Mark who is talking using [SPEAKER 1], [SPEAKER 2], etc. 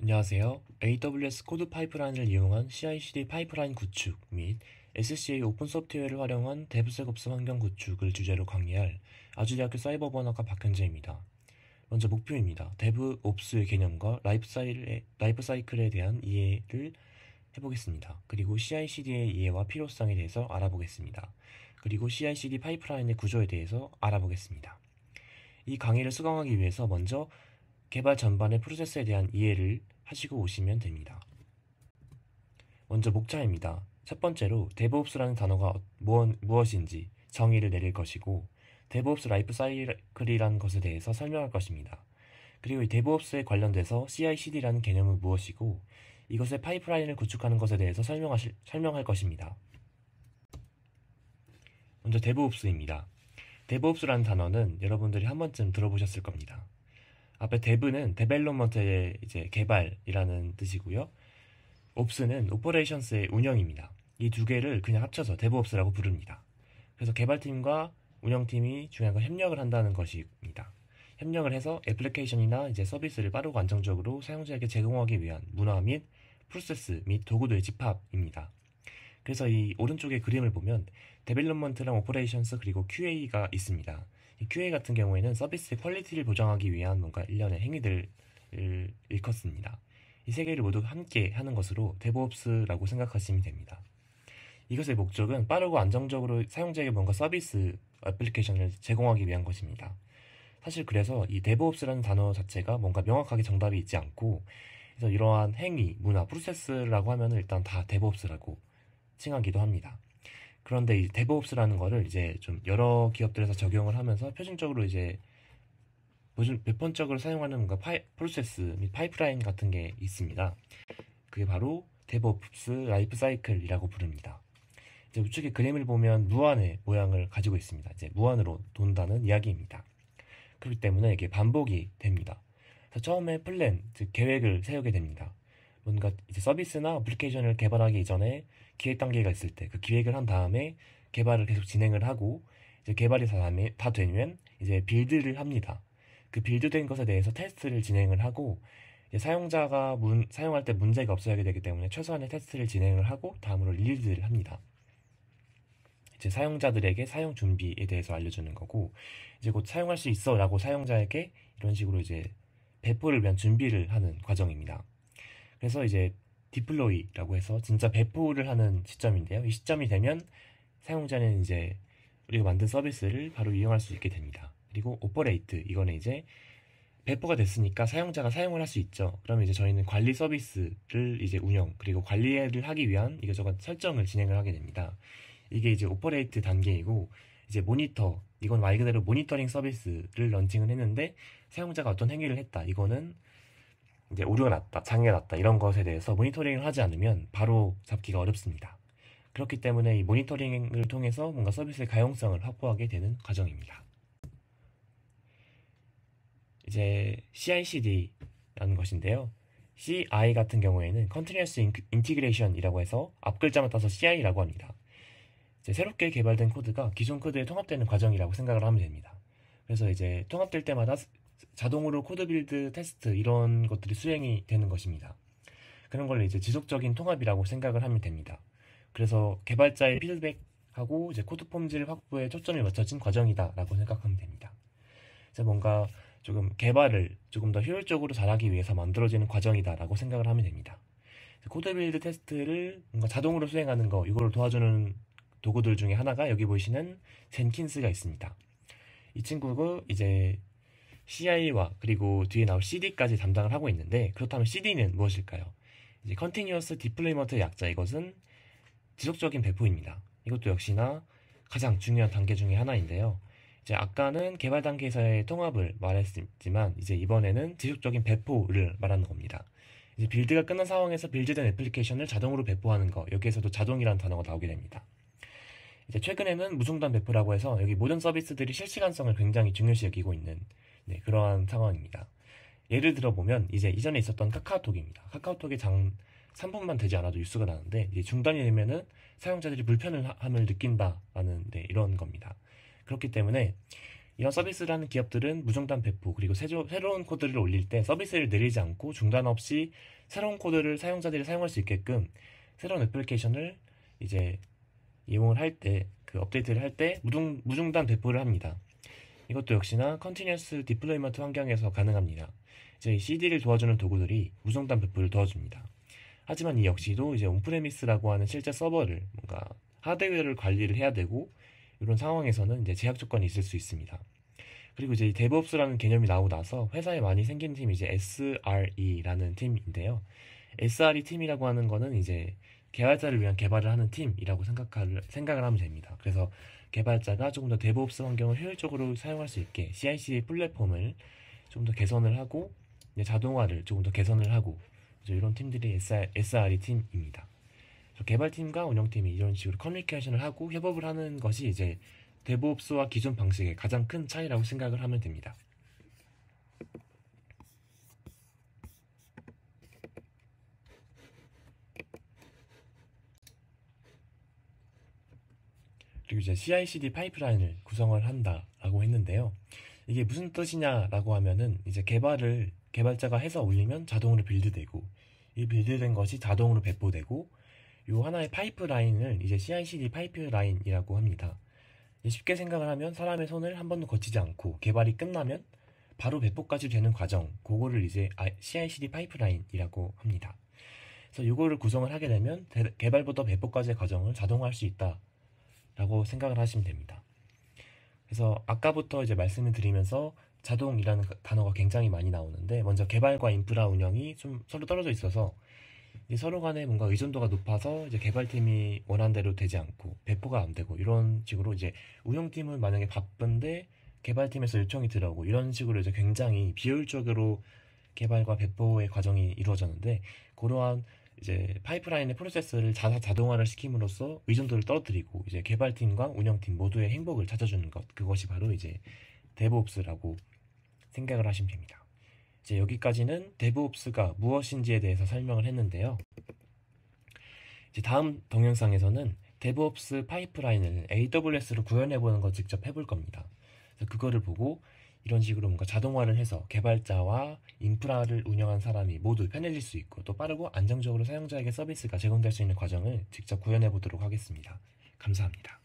[SPEAKER 1] 안녕하세요. AWS 코드 파이프라인을 이용한 CI/CD 파이프라인 구축 및 SCA 오픈 소프트웨어를 활용한 데브셋옵스 환경 구축을 주제로 강의할 아주대학교 사이버번학과 박현재입니다. 먼저 목표입니다. 데브옵스의 개념과 라이프사이클에, 라이프사이클에 대한 이해를 해보겠습니다. 그리고 CICD의 이해와 필요성에 대해서 알아보겠습니다. 그리고 CICD 파이프라인의 구조에 대해서 알아보겠습니다. 이 강의를 수강하기 위해서 먼저 개발 전반의 프로세스에 대한 이해를 하시고 오시면 됩니다. 먼저 목차입니다. 첫 번째로 DevOps라는 단어가 무엇인지 정의를 내릴 것이고 DevOps 라이프 사이클이라는 것에 대해서 설명할 것입니다. 그리고 이 DevOps에 관련돼서 CI/CD라는 개념은 무엇이고 이것의 파이프라인을 구축하는 것에 대해서 설명하실, 설명할 것입니다. 먼저 데브옵스입니다. 데브옵스라는 단어는 여러분들이 한 번쯤 들어보셨을 겁니다. 앞에 데브는 데벨롭먼트의 이제 개발이라는 뜻이고요. 옵스는 오퍼레이션스의 운영입니다. 이 두 개를 그냥 합쳐서 데브옵스라고 부릅니다. 그래서 개발팀과 운영팀이 중요한 건 협력을 한다는 것입니다. 협력을 해서 애플리케이션이나 이제 서비스를 빠르고 안정적으로 사용자에게 제공하기 위한 문화 및 프로세스 및 도구들의 집합입니다. 그래서 이 오른쪽의 그림을 보면 데벨롭먼트랑 오퍼레이션스 그리고 QA가 있습니다. QA 같은 경우에는 서비스의 퀄리티를 보장하기 위한 뭔가 일련의 행위들을 일컫습니다. 이 세 개를 모두 함께 하는 것으로 데브옵스라고 생각하시면 됩니다. 이것의 목적은 빠르고 안정적으로 사용자에게 뭔가 서비스 애플리케이션을 제공하기 위한 것입니다. 사실 그래서 이 데브옵스라는 단어 자체가 뭔가 명확하게 정답이 있지 않고 그래서 이러한 행위, 문화, 프로세스라고 하면 일단 다 데브옵스라고 칭하기도 합니다. 그런데 이 데브옵스라는 거를 이제 좀 여러 기업들에서 적용을 하면서 표준적으로 이제 요즘 배편적으로 사용하는 뭔가 파이, 프로세스 및 파이프라인 같은 게 있습니다. 그게 바로 데브옵스 라이프 사이클이라고 부릅니다. 이제 우측의 그림을 보면 무한의 모양을 가지고 있습니다. 이제 무한으로 돈다는 이야기입니다. 그렇기 때문에 이게 반복이 됩니다. 처음에 플랜, 즉 계획을 세우게 됩니다. 뭔가 이제 서비스나 어플리케이션을 개발하기 이전에 기획 단계가 있을 때 그 기획을 한 다음에 개발을 계속 진행을 하고 이제 개발이 다, 다음다 되면 이제 빌드를 합니다. 그 빌드된 것에 대해서 테스트를 진행을 하고 사용자가 문, 사용할 때 문제가 없어야 되기 때문에 최소한의 테스트를 진행을 하고 다음으로 릴리즈를 합니다. 이제 사용자들에게 사용 준비에 대해서 알려주는 거고 이제 곧 사용할 수 있어라고 사용자에게 이런 식으로 이제 배포를 위한 준비를 하는 과정입니다. 그래서 이제 디플로이라고 해서 진짜 배포를 하는 시점인데요. 이 시점이 되면 사용자는 이제 우리가 만든 서비스를 바로 이용할 수 있게 됩니다. 그리고 오퍼레이트 이거는 이제 배포가 됐으니까 사용자가 사용을 할 수 있죠. 그러면 이제 저희는 관리 서비스를 이제 운영 그리고 관리를 하기 위한 이것저것 설정을 진행을 하게 됩니다. 이게 이제 오퍼레이트 단계이고 이제 모니터 이건 말 그대로 모니터링 서비스를 런칭을 했는데 사용자가 어떤 행위를 했다 이거는 이제 오류가 났다 장애가 났다 이런 것에 대해서 모니터링을 하지 않으면 바로 잡기가 어렵습니다. 그렇기 때문에 이 모니터링을 통해서 뭔가 서비스의 가용성을 확보하게 되는 과정입니다. 이제 CI/CD라는 것인데요. CI 같은 경우에는 Continuous Integration이라고 해서 앞 글자만 따서 CI라고 합니다. 새롭게 개발된 코드가 기존 코드에 통합되는 과정이라고 생각을 하면 됩니다. 그래서 이제 통합될 때마다 자동으로 코드 빌드 테스트 이런 것들이 수행이 되는 것입니다. 그런 걸 이제 지속적인 통합이라고 생각을 하면 됩니다. 그래서 개발자의 피드백하고 이제 코드 폼질 확보에 초점이 맞춰진 과정이다라고 생각하면 됩니다. 이제 뭔가 조금 개발을 조금 더 효율적으로 잘하기 위해서 만들어지는 과정이다라고 생각을 하면 됩니다. 코드 빌드 테스트를 뭔가 자동으로 수행하는 거이걸 도와주는 도구들 중에 하나가 여기 보시는 젠킨스가 있습니다. 이 친구가 이제 CI와 그리고 뒤에 나올 CD까지 담당을 하고 있는데 그렇다면 CD는 무엇일까요? 이제 Continuous Deployment의 약자 이것은 지속적인 배포입니다. 이것도 역시나 가장 중요한 단계 중의 하나인데요. 이제 아까는 개발 단계에서의 통합을 말했지만 이제 이번에는 지속적인 배포를 말하는 겁니다. 이제 빌드가 끝난 상황에서 빌드된 애플리케이션을 자동으로 배포하는 거 여기에서도 자동이라는 단어가 나오게 됩니다. 이제 최근에는 무중단 배포라고 해서 여기 모든 서비스들이 실시간성을 굉장히 중요시 여기고 있는 네, 그러한 상황입니다. 예를 들어보면 이제 이전에 있었던 카카오톡입니다. 카카오톡의 장 3분만 되지 않아도 뉴스가 나는데 중단이 되면은 사용자들이 불편함을 느낀다라는 네, 이런 겁니다. 그렇기 때문에 이런 서비스를 하는 기업들은 무중단 배포 그리고 새조, 새로운 코드를 올릴 때 서비스를 내리지 않고 중단 없이 새로운 코드를 사용자들이 사용할 수 있게끔 새로운 애플리케이션을 이제 이용을 할때 그 업데이트를 할 때 무중, 무중단 배포를 합니다. 이것도 역시나 컨티뉴스 디플로이먼트 환경에서 가능합니다. 이제 이 CD를 도와주는 도구들이 무중단 배포를 도와줍니다. 하지만 이 역시도 이제 온프레미스라고 하는 실제 서버를 뭔가 하드웨어를 관리를 해야 되고 이런 상황에서는 이제 제약 조건이 있을 수 있습니다. 그리고 이제 이 데브옵스라는 개념이 나오고 나서 회사에 많이 생긴 팀이 이제 SRE라는 팀인데요. SRE 팀이라고 하는 거는 이제 개발자를 위한 개발을 하는 팀이라고 생각할, 생각을 하면 됩니다. 그래서 개발자가 조금 더 데브옵스 환경을 효율적으로 사용할 수 있게 CI/CD 플랫폼을 좀 더 개선을 하고 자동화를 조금 더 개선을 하고 이런 팀들이 SR, s e 팀입니다. 개발팀과 운영팀이 이런 식으로 커뮤니케이션을 하고 협업을 하는 것이 이제 데브옵스와 기존 방식의 가장 큰 차이라고 생각을 하면 됩니다. 그리고 이제 CI/CD 파이프라인을 구성을 한다라고 했는데요. 이게 무슨 뜻이냐라고 하면은 이제 개발을 개발자가 해서 올리면 자동으로 빌드되고 이 빌드된 것이 자동으로 배포되고 요 하나의 파이프라인을 이제 CI/CD 파이프라인이라고 합니다. 쉽게 생각을 하면 사람의 손을 한 번도 거치지 않고 개발이 끝나면 바로 배포까지 되는 과정, 그거를 이제 아, CI/CD 파이프라인이라고 합니다. 그래서 이거를 구성을 하게 되면 개발부터 배포까지의 과정을 자동화할 수 있다. 라고 생각을 하시면 됩니다. 그래서 아까부터 이제 말씀을 드리면서 자동이라는 단어가 굉장히 많이 나오는데 먼저 개발과 인프라 운영이 좀 서로 떨어져 있어서 서로 간에 뭔가 의존도가 높아서 이제 개발팀이 원한 대로 되지 않고 배포가 안 되고 이런 식으로 이제 운영팀은 만약에 바쁜데 개발팀에서 요청이 들어오고 이런 식으로 이제 굉장히 비효율적으로 개발과 배포의 과정이 이루어졌는데 그러한 이제 파이프라인의 프로세스를 자사 자동화를 시킴으로써 의존도를 떨어뜨리고 이제 개발팀과 운영팀 모두의 행복을 찾아주는 것 그것이 바로 이제 데브옵스라고 생각을 하시면 됩니다. 이제 여기까지는 데브옵스가 무엇인지에 대해서 설명을 했는데요. 이제 다음 동영상에서는 데브옵스 파이프라인을 AWS로 구현해 보는 거 직접 해볼 겁니다. 그래서 그거를 보고 이런 식으로 뭔가 자동화를 해서 개발자와 인프라를 운영한 사람이 모두 편해질 수 있고 또 빠르고 안정적으로 사용자에게 서비스가 제공될 수 있는 과정을 직접 구현해 보도록 하겠습니다. 감사합니다.